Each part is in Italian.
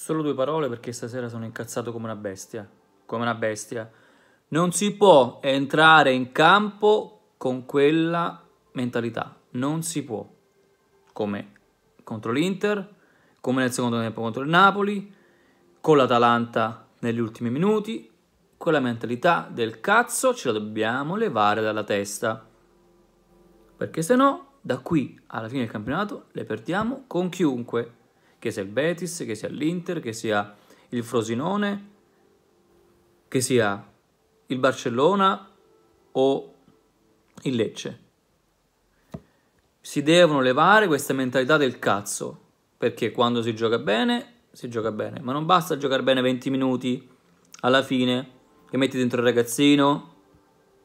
Solo due parole perché stasera sono incazzato come una bestia. Come una bestia. Non si può entrare in campo con quella mentalità. Non si può. Come contro l'Inter, come nel secondo tempo contro il Napoli, con l'Atalanta negli ultimi minuti. Quella mentalità del cazzo ce la dobbiamo levare dalla testa. Perché se no, da qui alla fine del campionato le perdiamo con chiunque che sia il Betis, che sia l'Inter, che sia il Frosinone, che sia il Barcellona o il Lecce. Si devono levare questa mentalità del cazzo, perché quando si gioca bene, si gioca bene, ma non basta giocare bene 20 minuti alla fine che metti dentro il ragazzino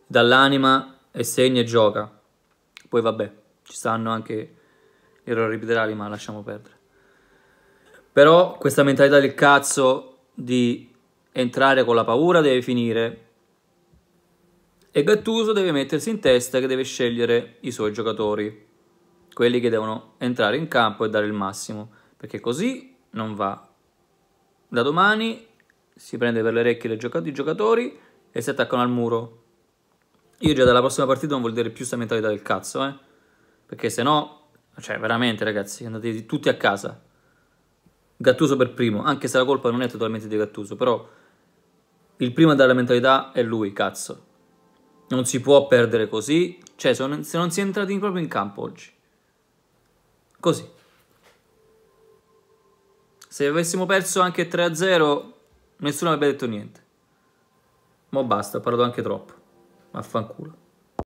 dall'anima e segna e gioca. Poi vabbè, ci stanno anche gli errori laterali, ma lasciamo perdere. Però questa mentalità del cazzo di entrare con la paura deve finire. E Gattuso deve mettersi in testa che deve scegliere i suoi giocatori, quelli che devono entrare in campo e dare il massimo, perché così non va. Da domani si prende per le orecchie i giocatori e si attaccano al muro. Io già dalla prossima partita non voglio dire più questa mentalità del cazzo, eh? Perché se no, cioè veramente ragazzi, andate tutti a casa. Gattuso per primo, anche se la colpa non è totalmente di Gattuso, però il primo a dare la mentalità è lui, cazzo. Non si può perdere così, cioè se non, se non si è entrati proprio in campo oggi. Così. Se avessimo perso anche 3-0, nessuno avrebbe detto niente. Ma basta, ho parlato anche troppo. Vaffanculo.